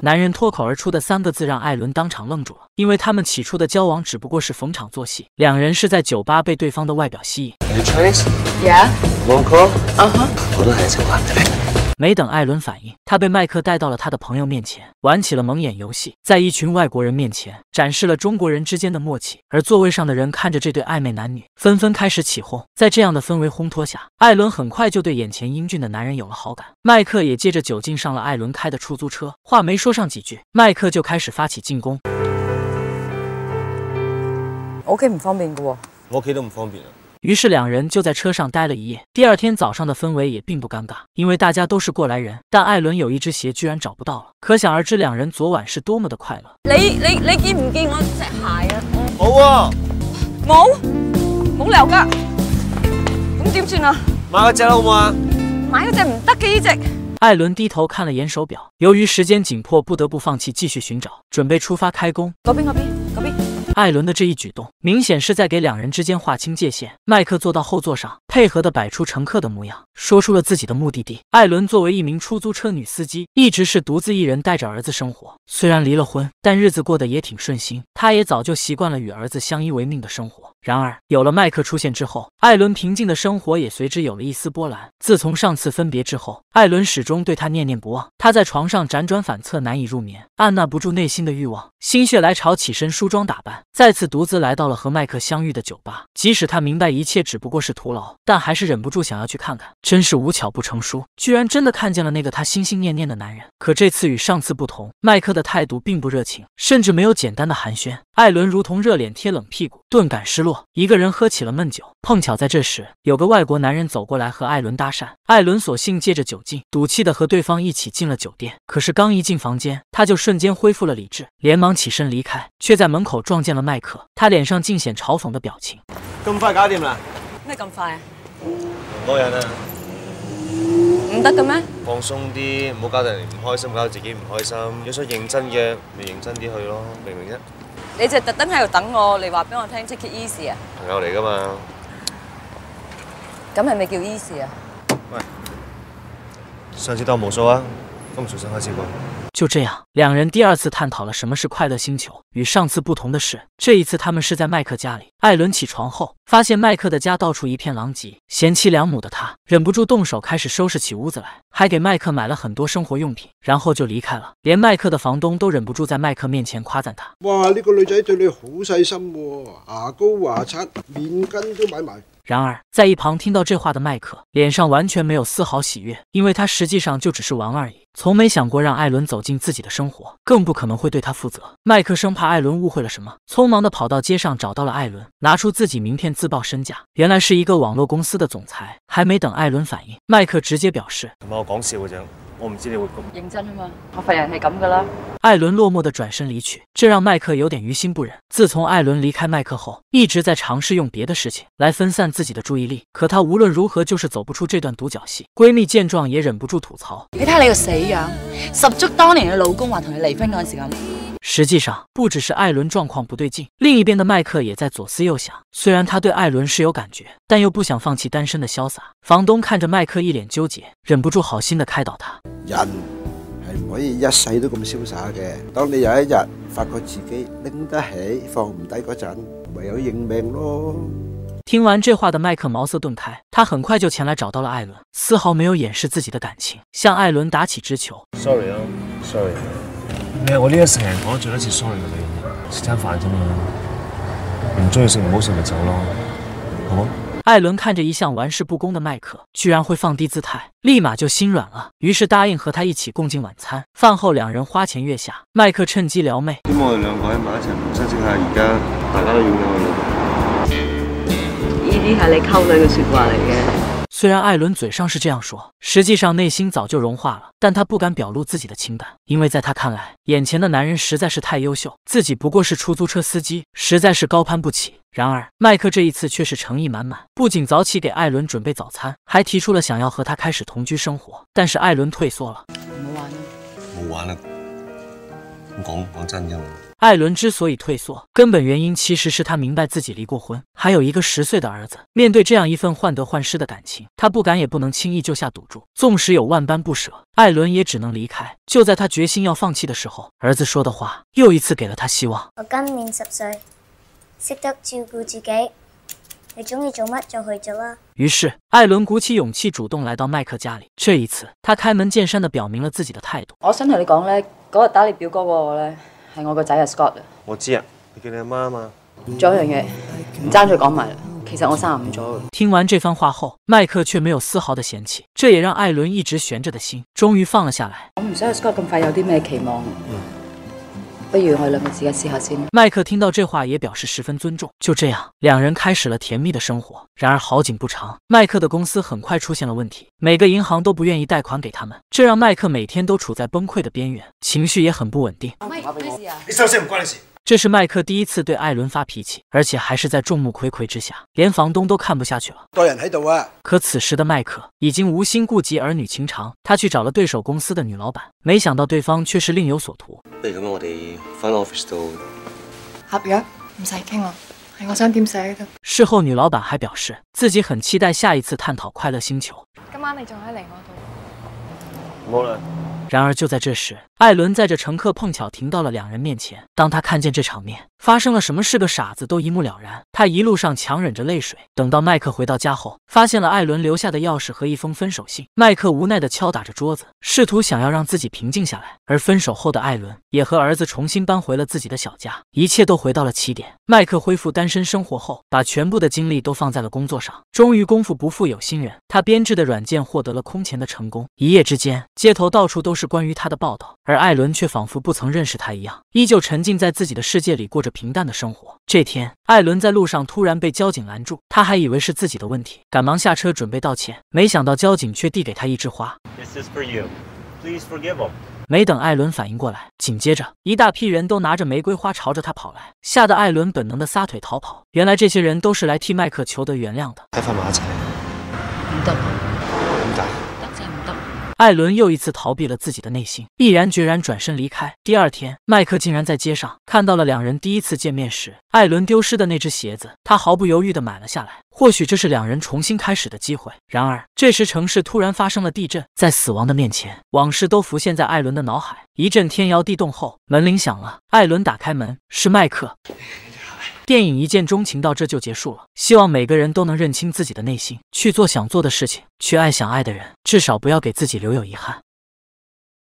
男人脱口而出的三个字让艾伦当场愣住了，因为他们起初的交往只不过是逢场作戏，两人是在酒吧被对方的外表吸引。Yeah, long call. Uh-huh. 没等艾伦反应，他被麦克带到了他的朋友面前，玩起了蒙眼游戏，在一群外国人面前展示了中国人之间的默契。而座位上的人看着这对暧昧男女，纷纷开始起哄。在这样的氛围烘托下，艾伦很快就对眼前英俊的男人有了好感。麦克也借着酒劲上了艾伦开的出租车，话没说上几句，麦克就开始发起进攻。我屋企唔方便噶喎，我屋企都唔方便啊。于是两人就在车上待了一夜。第二天早上的氛围也并不尴尬，因为大家都是过来人。但艾伦有一只鞋居然找不到了，可想而知两人昨晚是多么的快乐。你你你见唔见我只鞋啊？冇啊，冇，冇留噶。咁点算啊？买个只好唔好啊？买嗰只唔得嘅呢只。艾伦低头看了眼手表，由于时间紧迫，不得不放弃继续寻找，准备出发开工。左边，左边。艾伦的这一举动，明显是在给两人之间划清界限。麦克坐到后座上。配合的摆出乘客的模样，说出了自己的目的地。艾伦作为一名出租车女司机，一直是独自一人带着儿子生活。虽然离了婚，但日子过得也挺顺心。她也早就习惯了与儿子相依为命的生活。然而，有了麦克出现之后，艾伦平静的生活也随之有了一丝波澜。自从上次分别之后，艾伦始终对他念念不忘。他在床上辗转反侧，难以入眠，按捺不住内心的欲望，心血来潮起身梳妆打扮，再次独自来到了和麦克相遇的酒吧。即使他明白一切只不过是徒劳。但还是忍不住想要去看看，真是无巧不成书，居然真的看见了那个他心心念念的男人。可这次与上次不同，麦克的态度并不热情，甚至没有简单的寒暄。艾伦如同热脸贴冷屁股，顿感失落，一个人喝起了闷酒。碰巧在这时，有个外国男人走过来和艾伦搭讪，艾伦索性借着酒劲，赌气的和对方一起进了酒店。可是刚一进房间，他就瞬间恢复了理智，连忙起身离开，却在门口撞见了麦克，他脸上尽显嘲讽的表情。咁快搞掂啦？咩咁快多人啊，唔得嘅咩？放松啲，唔好搞到人哋唔开心，搞到自己唔开心。如果想认真嘅，咪认真啲去咯，明唔明啫？你就特登喺度等我嚟话俾我听，take it easy 啊？朋友嚟噶嘛？咁系咪叫 easy 啊？喂，上次都冇数啊？附属生活机关。就这样，两人第二次探讨了什么是快乐星球。与上次不同的是，这一次他们是在麦克家里。艾伦起床后，发现麦克的家到处一片狼藉，贤妻良母的他忍不住动手，开始收拾起屋子来，还给麦克买了很多生活用品，然后就离开了。连麦克的房东都忍不住在麦克面前夸赞他：“哇，呢个女仔对你好细心，牙膏、牙刷、面巾都买埋。”然而，在一旁听到这话的麦克脸上完全没有丝毫喜悦，因为他实际上就只是玩而已，从没想过让艾伦走进自己的生活，更不可能会对他负责。麦克生怕艾伦误会了什么，匆忙的跑到街上找到了艾伦，拿出自己名片自报身价，原来是一个网络公司的总裁。还没等艾伦反应，麦克直接表示。我们知你会咁认真啊嘛，我佛人系咁噶啦。艾伦落寞地转身离去，这让麦克有点于心不忍。自从艾伦离开麦克后，一直在尝试用别的事情来分散自己的注意力，可她无论如何就是走不出这段独角戏。闺蜜见状也忍不住吐槽：，你睇你个死样，十足当年嘅老公话同佢离婚嗰阵时咁。实际上，不只是艾伦状况不对劲，另一边的麦克也在左思右想。虽然他对艾伦是有感觉，但又不想放弃单身的潇洒。房东看着麦克一脸纠结，忍不住好心的开导他：“人系可以一世都咁潇洒嘅，当你有一日发觉自己拎得起放唔低嗰阵，唯有认命咯。”听完这话的麦克茅塞顿开，他很快就前来找到了艾伦，丝毫没有掩饰自己的感情，向艾伦打起支球：“Sorry，Sorry。”你我呢一成日都最多次 s o r r y 嘅你，食餐饭啫嘛，唔中意食唔好食咪走咯，好唔艾伦看着一向玩世不恭的麦克，居然会放低姿态，立马就心软了，于是答应和他一起共进晚餐。饭后两人花前月下，麦克趁机撩妹。希望我哋两个喺埋一齐，分析下而家大家都嘅样。呢啲系你沟女嘅说话嚟嘅。虽然艾伦嘴上是这样说，实际上内心早就融化了，但他不敢表露自己的情感，因为在他看来，眼前的男人实在是太优秀，自己不过是出租车司机，实在是高攀不起。然而，麦克这一次却是诚意满满，不仅早起给艾伦准备早餐，还提出了想要和他开始同居生活，但是艾伦退缩了。艾伦之所以退缩，根本原因其实是他明白自己离过婚，还有一个十岁的儿子。面对这样一份患得患失的感情，他不敢也不能轻易就下赌注。纵使有万般不舍，艾伦也只能离开。就在他决心要放弃的时候，儿子说的话又一次给了他希望。我今年十岁，识得照顾自己，你中意做乜就去做啦。于是，艾伦鼓起勇气主动来到麦克家里。这一次，他开门见山地表明了自己的态度。我想同你讲咧，嗰日打你表哥嗰个咧。系我个仔阿 Scott 啊！我知，啊，你叫你阿妈嘛。仲有一样嘢唔争住讲埋啦。其实我生唔咗。听完这番话后，迈克却没有丝毫的嫌弃，这也让艾伦一直悬着的心终于放了下来。我唔想 Scott 咁快有啲咩期望。不如我个自己试下先。麦克听到这话也表示十分尊重。就这样，两人开始了甜蜜的生活。然而好景不长，麦克的公司很快出现了问题，每个银行都不愿意贷款给他们，这让麦克每天都处在崩溃的边缘，情绪也很不稳定。这是麦克第一次对艾伦发脾气，而且还是在众目睽睽之下，连房东都看不下去了。多人喺度啊！可此时的麦克已经无心顾及儿女情长，他去找了对手公司的女老板，没想到对方却是另有所图。合约唔使倾咯，系我想点写嘅。事后女老板还表示自己很期待下一次探讨快乐星球。今晚你仲嚟我嘞。然而就在这时。艾伦载着乘客碰巧停到了两人面前。当他看见这场面，发生了什么，是个傻子都一目了然。他一路上强忍着泪水。等到麦克回到家后，发现了艾伦留下的钥匙和一封分手信。麦克无奈地敲打着桌子，试图想要让自己平静下来。而分手后的艾伦也和儿子重新搬回了自己的小家，一切都回到了起点。麦克恢复单身生活后，把全部的精力都放在了工作上。终于功夫不负有心人，他编制的软件获得了空前的成功。一夜之间，街头到处都是关于他的报道。而艾伦却仿佛不曾认识他一样，依旧沉浸在自己的世界里，过着平淡的生活。这天，艾伦在路上突然被交警拦住，他还以为是自己的问题，赶忙下车准备道歉，没想到交警却递给他一枝花。没等艾伦反应过来，紧接着一大批人都拿着玫瑰花朝着他跑来，吓得艾伦本能地撒腿逃跑。原来这些人都是来替麦克求得原谅的。艾伦又一次逃避了自己的内心，毅然决然转身离开。第二天，麦克竟然在街上看到了两人第一次见面时艾伦丢失的那只鞋子，他毫不犹豫地买了下来。或许这是两人重新开始的机会。然而，这时城市突然发生了地震，在死亡的面前，往事都浮现在艾伦的脑海。一阵天摇地动后，门铃响了。艾伦打开门，是麦克。电影《一见钟情》到这就结束了。希望每个人都能认清自己的内心，去做想做的事情，去爱想爱的人，至少不要给自己留有遗憾。